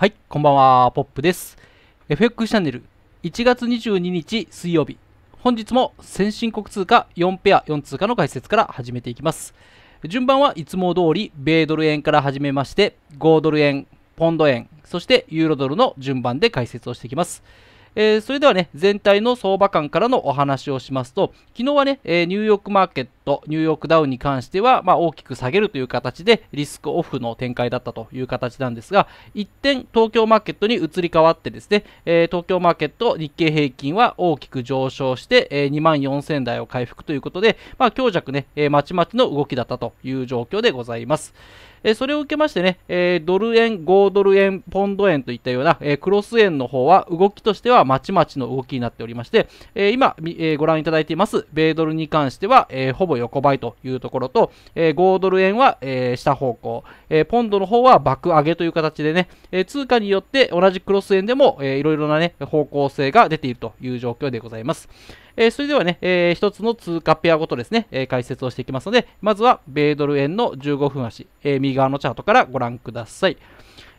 はい、こんばんは、ポップです。FX チャンネル、1月22日水曜日、本日も先進国通貨4ペア4通貨の解説から始めていきます。順番はいつも通り、米ドル円から始めまして、5ドル円、ポンド円、そしてユーロドルの順番で解説をしていきます。えー、それではね、全体の相場感からのお話をしますと、昨日はね、えニューヨークマーケット、ニューヨークダウンに関しては、まあ、大きく下げるという形でリスクオフの展開だったという形なんですが、一転、東京マーケットに移り変わってですね、え東京マーケット、日経平均は大きく上昇して、え2万4000台を回復ということで、まあ、強弱ね、えまちまちの動きだったという状況でございます。えそれを受けましてね、えドル円、5ドル円、ポンド円といったような、えクロス円の方は動きとしてはまちまちの動きになっておりまして、え今、えご覧いただいています米ドルに関しては、えほぼ横ばいというところと、え5ドル円は、え下方向、えポンドの方は爆上げという形でね、え通貨によって同じクロス円でも、えー、いろいろなね、方向性が出ているという状況でございます。えそれではね、え1つの通貨ペアごとですね、え解説をしていきますので、まずは米ドル円の15分足、え右側のチャートからご覧ください。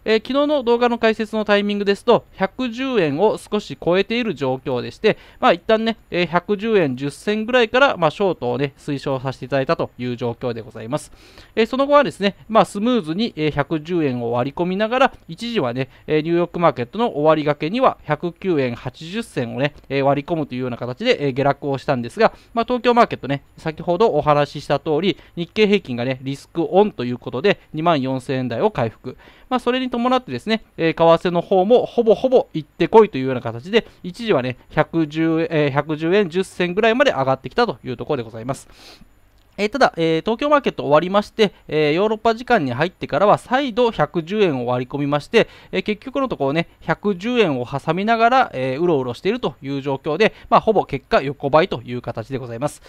えー、昨日の動画の解説のタイミングですと、110円を少し超えている状況でして、まあ一旦ね、えー、110円10銭ぐらいから、まあ、ショートをね、推奨させていただいたという状況でございます。えー、その後はですね、まあスムーズに110円を割り込みながら、一時はね、ニューヨークマーケットの終わりがけには109円80銭をね、割り込むというような形で下落をしたんですが、まあ東京マーケットね、先ほどお話しした通り、日経平均がね、リスクオンということで、2万4000円台を回復。まあ、それに伴ってですね、えー、為替の方もほぼほぼ行ってこいというような形で、一時はね、110, えー、110円10銭ぐらいまで上がってきたというところでございます。えー、ただ、えー、東京マーケット終わりまして、えー、ヨーロッパ時間に入ってからは再度110円を割り込みまして、え結局のところね、110円を挟みながら、えうろうろしているという状況で、まあ、ほぼ結果横ばいという形でございます。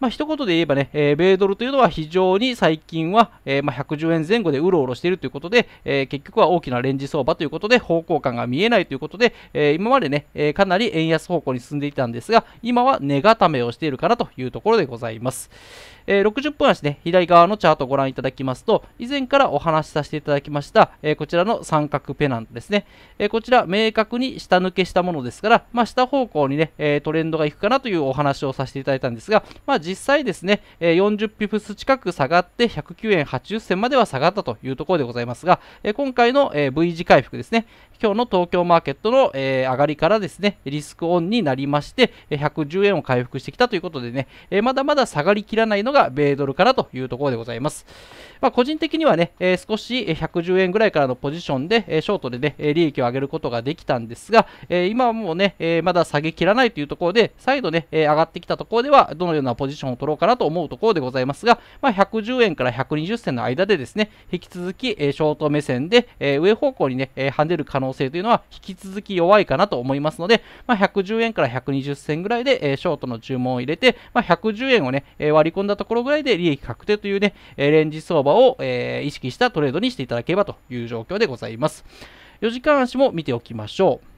まあ、一言で言えばね、えー、米ドルというのは非常に最近は、えー、まあ、110円前後でうろうろしているということで、えー、結局は大きなレンジ相場ということで、方向感が見えないということで、え今までね、えかなり円安方向に進んでいたんですが、今は値固めをしているかなというところでございます。え60分足ね、左側のチャートをご覧いただきますと、以前からお話しさせていただきました、えこちらの三角ペナントですね。えこちら、明確に下抜けしたものですから、まあ、下方向にね、えトレンドがいくかなというお話をさせていただいたんですが、まあ、実際ですね、え40ピプス近く下がって109円80銭までは下がったというところでございますが、え今回の、え V 字回復ですね、今日の東京マーケットの、え上がりからですね、リスクオンになりまして、110円を回復してきたということでね、えまだまだ下がりきらないのが米ドルからというところでございます。まあ、個人的にはね、え少し110円ぐらいからのポジションで、えショートでね、利益を上げることができたんですが、え今はもうね、えまだ下げきらないというところで、再度ね、え上がってきたところでは、どのようなポジションションを取ろうかなと思うところでございますが、まあ、110円から120銭の間でですね、引き続き、えー、ショート目線で、えー、上方向にね、えー、跳ねる可能性というのは引き続き弱いかなと思いますので、まあ、110円から120銭ぐらいで、えー、ショートの注文を入れて、まあ、110円をね、えー、割り込んだところぐらいで利益確定というね、えー、レンジ相場を、えー、意識したトレードにしていただければという状況でございます。4時間足も見ておきましょう。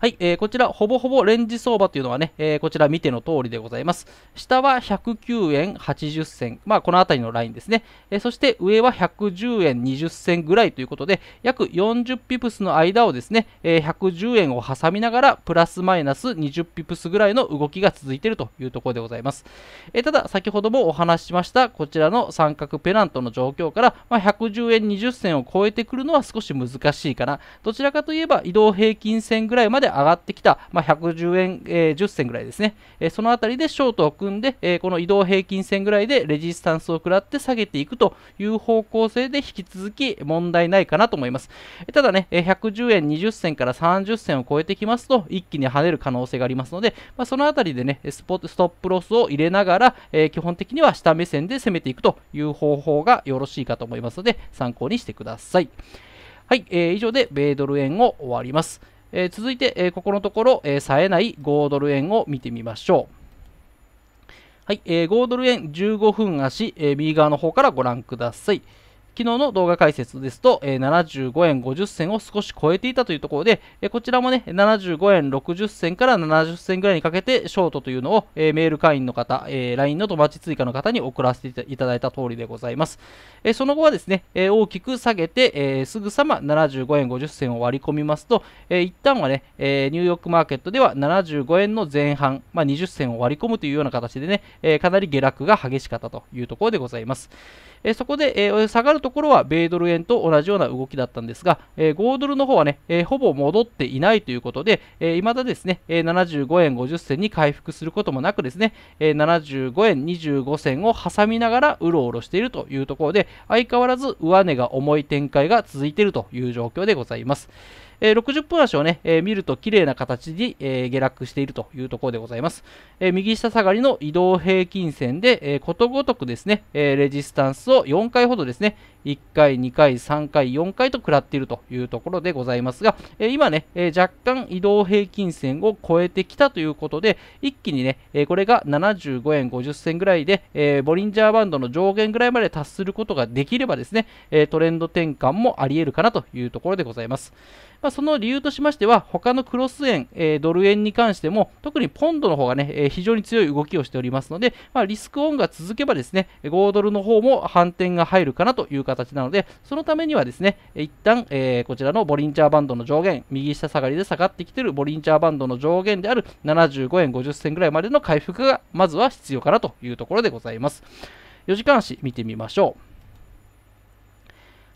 はい、えー、こちら、ほぼほぼレンジ相場というのはね、えー、こちら見ての通りでございます。下は109円80銭、まあ、この辺りのラインですね。えー、そして上は110円20銭ぐらいということで、約40ピプスの間をですね、えー、110円を挟みながら、プラスマイナス20ピプスぐらいの動きが続いているというところでございます。えー、ただ、先ほどもお話ししました、こちらの三角ペナントの状況から、まあ、110円20銭を超えてくるのは少し難しいかな。どちらかといえば、移動平均線ぐらいまでで上がってきた、まあ、110円、えー、10銭ぐらいですね、えその辺りでショートを組んで、えこの移動平均線ぐらいでレジスタンスを食らって下げていくという方向性で引き続き問題ないかなと思います。えただね、え110円20銭から30銭を超えてきますと、一気に跳ねる可能性がありますので、まあ、そのあたりでね、スポストップロスを入れながら、えー、基本的には下目線で攻めていくという方法がよろしいかと思いますので、参考にしてください。はい、えー、以上で米ドル円を終わります。えー、続いて、えー、ここのところ、えー、冴えない5ドル円を見てみましょう。はい、えー、5ドル円15分足、えー、右側の方からご覧ください。昨日の動画解説ですと、え75円50銭を少し超えていたというところで、えこちらもね、75円60銭から70銭ぐらいにかけてショートというのを、えメール会員の方、え LINE の友達追加の方に送らせていただいた通りでございます。えその後はですね、え大きく下げて、えすぐさま75円50銭を割り込みますと、えー、一旦はね、えニューヨークマーケットでは75円の前半、まあ、20銭を割り込むというような形でね、えかなり下落が激しかったというところでございます。えそこで、え下がるとところは米ドル円と同じような動きだったんですが、えー、5ドルの方はね、えー、ほぼ戻っていないということで、えー、だですね、えー、75円50銭に回復することもなくですね、えー、75円25銭を挟みながらうろうろしているというところで、相変わらず上値が重い展開が続いているという状況でございます。えー、60分足をね、えー、見ると綺麗な形に、えー、下落しているというところでございます。え右下下がりの移動平均線で、えことごとくですね、えレジスタンスを4回ほどですね、1回、2回、3回、4回と食らっているというところでございますが、え今ね、え若干移動平均線を超えてきたということで、一気にね、えこれが75円50銭ぐらいで、えボリンジャーバンドの上限ぐらいまで達することができればですね、えトレンド転換もあり得るかなというところでございます。まあ、その理由としましては、他のクロス円、えー、ドル円に関しても、特にポンドの方がね、えー、非常に強い動きをしておりますので、まあ、リスクオンが続けばですね、5ドルの方も反転が入るかなという形なので、そのためにはですね、一旦、えー、こちらのボリンチャーバンドの上限、右下下がりで下がってきているボリンチャーバンドの上限である75円50銭ぐらいまでの回復が、まずは必要かなというところでございます。4時間足見てみましょう。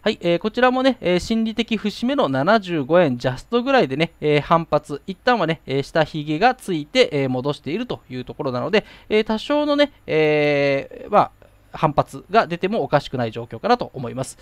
はい、えー、こちらもね、えー、心理的節目の75円ジャストぐらいでね、えー、反発、一旦はね、えー、下髭がついて、え戻しているというところなので、え多少のね、えまあ反発が出てもおかしくない状況かなと思います。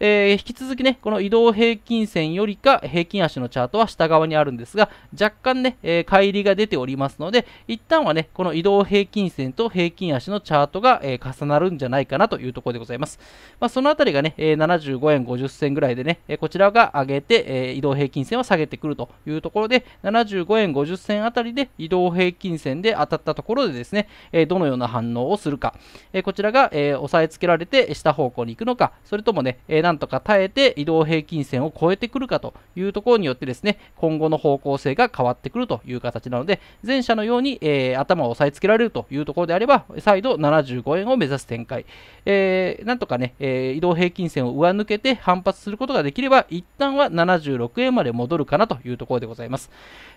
えー、引き続きね、この移動平均線よりか平均足のチャートは下側にあるんですが、若干ね、えー、乖離が出ておりますので、一旦はね、この移動平均線と平均足のチャートが、えー、重なるんじゃないかなというところでございます。まあ、そのあたりがね、えー、75円50銭ぐらいでね、えこちらが上げて、え移動平均線は下げてくるというところで、75円50銭あたりで移動平均線で当たったところでですね、えどのような反応をするか、えこちらがえー、押さえつけられて下方向に行くのか、それともね、えー、なんとか耐えて移動平均線を超えてくるかというところによってですね、今後の方向性が変わってくるという形なので、前者のように、えー、頭を押さえつけられるというところであれば、再度75円を目指す展開。えー、なんとかね、え移動平均線を上抜けて反発することができれば、一旦は76円まで戻るかなというところでございます。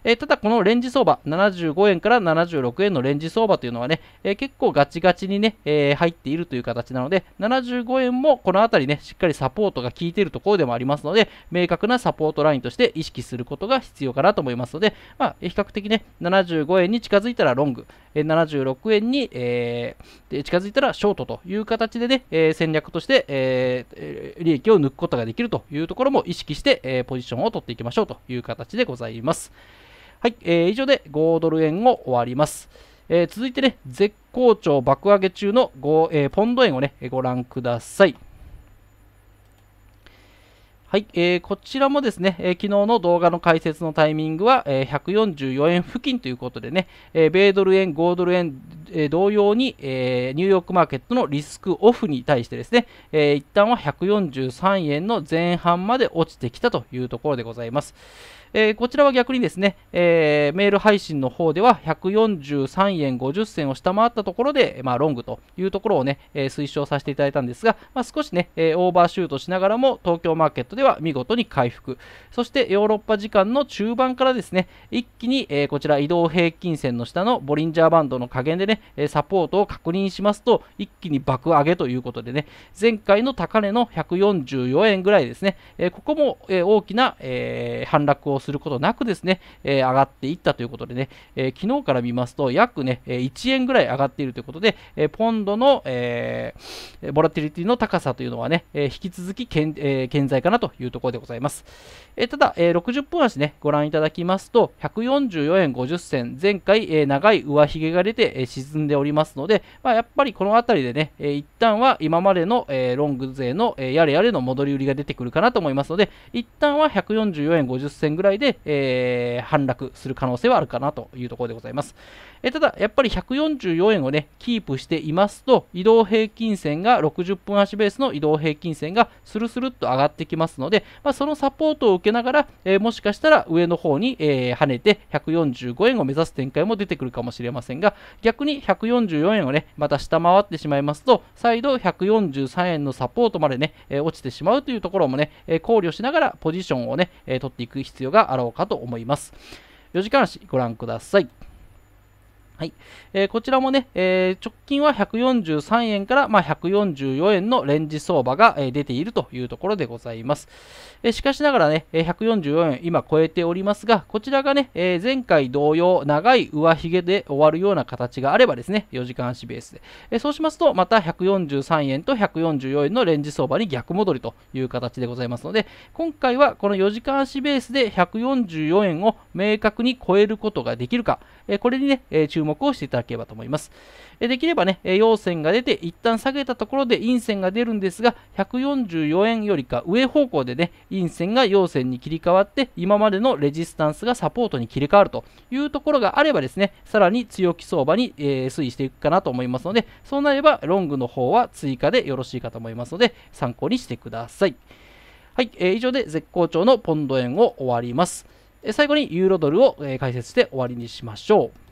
えただ、このレンジ相場、75円から76円のレンジ相場というのはね、え結構ガチガチにね、え入っているるという形なので、75円もこのあたりね、しっかりサポートが効いているところでもありますので、明確なサポートラインとして意識することが必要かなと思いますので、まあ、比較的ね、75円に近づいたらロング、76円に、えー、近づいたらショートという形でね、えー、戦略として、えー、利益を抜くことができるというところも意識して、えー、ポジションを取っていきましょうという形でございます。はい、えー、以上で5ドル円を終わります。えー、続いてね、ゼ好調爆上げ中の5、えー、ポンド円をね、ご覧ください。はい、えー、こちらもですね、えー、昨日の動画の解説のタイミングは、えー、144円付近ということでね、えー、米ドル円、5ドル円、えー、同様に、えー、ニューヨークマーケットのリスクオフに対してですね、えー、一旦は143円の前半まで落ちてきたというところでございます。えー、こちらは逆にですね、えー、メール配信の方では143円50銭を下回ったところで、まあ、ロングというところをね、えー、推奨させていただいたんですが、まあ、少しね、えオーバーシュートしながらも東京マーケットでは見事に回復そしてヨーロッパ時間の中盤からですね一気に、えこちら移動平均線の下のボリンジャーバンドの加減でねサポートを確認しますと一気に爆上げということでね前回の高値の144円ぐらいですね、えここも、え大きな、え反落をすることなくですね、えー、上がっていったということでね、えー、昨日から見ますと約ね、1円ぐらい上がっているということで、えー、ポンドの、えー、ボラティリティの高さというのはね、えー、引き続きけえー、健在かなというところでございます。えー、ただ、えー、60分足ね、ご覧いただきますと、144円50銭、前回、えー、長い上髭が出て、えー、沈んでおりますので、まあ、やっぱりこの辺りでね、えー、一旦は今までの、えー、ロング勢の、えー、やれやれの戻り売りが出てくるかなと思いますので、一旦は144円50銭ぐらいらいで、えー、反落する可能性はあるかなというところでございます。えただ、やっぱり144円をね、キープしていますと、移動平均線が60分足ベースの移動平均線がスルスルっと上がってきますので、まあ、そのサポートを受けながら、えー、もしかしたら上の方に、えー、跳ねて145円を目指す展開も出てくるかもしれませんが、逆に144円をね、また下回ってしまいますと、再度143円のサポートまでね、えー、落ちてしまうというところもね、え考慮しながらポジションをね、え取っていく必要ががあろうかと思います。4時間足ご覧ください。はいえー、こちらもね、えー、直近は143円から、まあ、144円のレンジ相場が、えー、出ているというところでございます。えしかしながらね、え144円今超えておりますが、こちらがね、え前回同様長い上髭で終わるような形があればですね、4時間足ベースで。えそうしますと、また143円と144円のレンジ相場に逆戻りという形でございますので、今回はこの4時間足ベースで144円を明確に超えることができるか、えこれにね、え注目目をしていただければと思います。えできればね、陽線が出て、一旦下げたところで陰線が出るんですが、144円よりか上方向でね、陰線が陽線に切り替わって、今までのレジスタンスがサポートに切り替わるというところがあればですね、さらに強気相場に、え推移していくかなと思いますので、そうなればロングの方は追加でよろしいかと思いますので、参考にしてください。はい、え以上で絶好調のポンド円を終わります。え最後にユーロドルを、え解説して終わりにしましょう。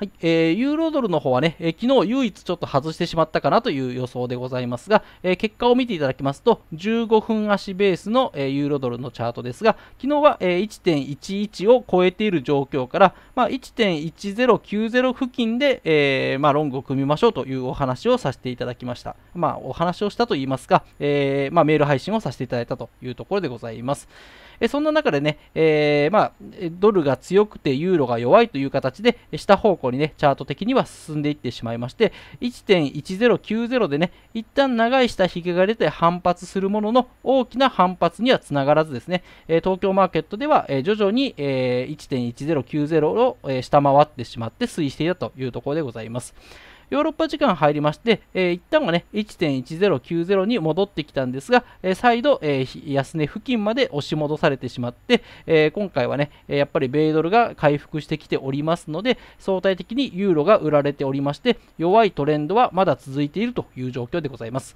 はい、えー、ユーロドルの方はね、えー、昨日唯一ちょっと外してしまったかなという予想でございますが、えー、結果を見ていただきますと、15分足ベースの、えー、ユーロドルのチャートですが、昨日は、えー、1.11を超えている状況から、まあ、1.1090付近で、えーまあ、ロングを組みましょうというお話をさせていただきました。まあ、お話をしたといいますか、えーまあ、メール配信をさせていただいたというところでございます。そんな中でね、えー、まあ、ドルが強くてユーロが弱いという形で、下方向にね、チャート的には進んでいってしまいまして、1.1090でね、一旦長い下髭が出て反発するものの、大きな反発にはつながらずですね、東京マーケットでは、徐々に、1.1090を、下回ってしまって推移していたというところでございます。ヨーロッパ時間入りまして、えー、一旦はね、1.1090に戻ってきたんですが、えー、再度、えー、安値付近まで押し戻されてしまって、え今回はね、やっぱり米ドルが回復してきておりますので、相対的にユーロが売られておりまして、弱いトレンドはまだ続いているという状況でございます。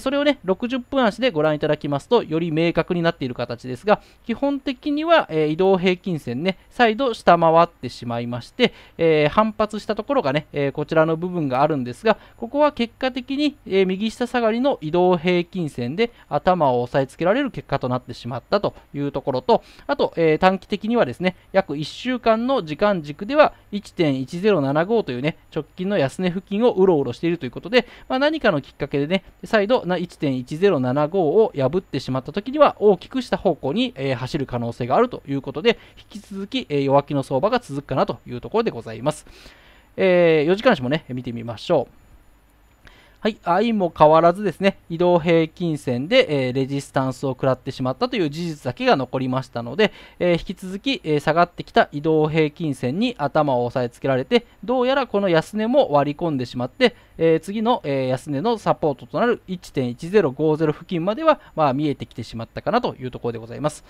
それをね、60分足でご覧いただきますと、より明確になっている形ですが、基本的には、え移動平均線ね、再度下回ってしまいまして、え反発したところがね、えこちらの部分があるんですが、ここは結果的に、え右下下がりの移動平均線で頭を押さえつけられる結果となってしまったというところと、あと、え短期的にはですね、約1週間の時間軸では1.1075というね、直近の安値付近をうろうろしているということで、まあ、何かのきっかけでね、再度な1.1075を破ってしまった時には大きくした方向に、えー、走る可能性があるということで引き続き、えー、弱気の相場が続くかなというところでございます、えー、4時間足もね見てみましょうはい、相も変わらずですね、移動平均線で、えー、レジスタンスを食らってしまったという事実だけが残りましたので、えー、引き続き、えー、下がってきた移動平均線に頭を押さえつけられて、どうやらこの安値も割り込んでしまって、え次の、え安値のサポートとなる1.1050付近までは、まあ、見えてきてしまったかなというところでございます。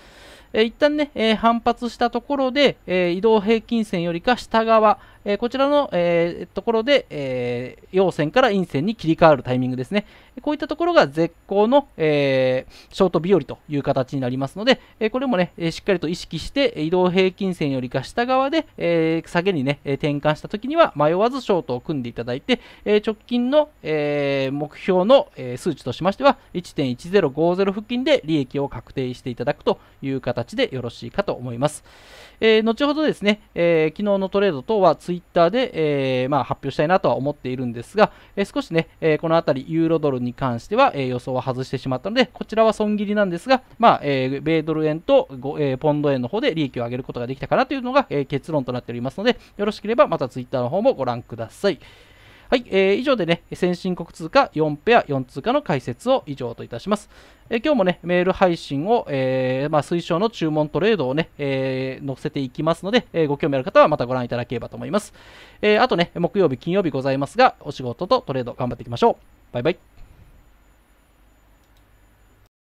え一旦ね、え反発したところで、え移動平均線よりか下側、えー、こちらの、えー、ところで、えー、陽線から陰線に切り替わるタイミングですね。こういったところが絶好の、えー、ショート日和という形になりますので、えこれもね、しっかりと意識して、移動平均線よりか下側で、え下げにね、転換したときには迷わずショートを組んでいただいて、え直近の、え目標の、え数値としましては、1.1050付近で利益を確定していただくという形でよろしいかと思います。え後ほどですね、え昨日のトレード等はツツイッターで、えー、まあ、発表したいなとは思っているんですが、えー、少しね、えこのあたりユーロドルに関しては、え予想は外してしまったので、こちらは損切りなんですが、まあ、え米ドル円と、えポンド円の方で利益を上げることができたかなというのが、え結論となっておりますので、よろしければまたツイッターの方もご覧ください。はい、えー、以上でね、先進国通貨4ペア4通貨の解説を以上といたします。えー、今日もね、メール配信を、えー、まあ、推奨の注文トレードをね、えー、載せていきますので、えご興味ある方はまたご覧いただければと思います。えあとね、木曜日、金曜日ございますが、お仕事とトレード頑張っていきましょう。バイバイ。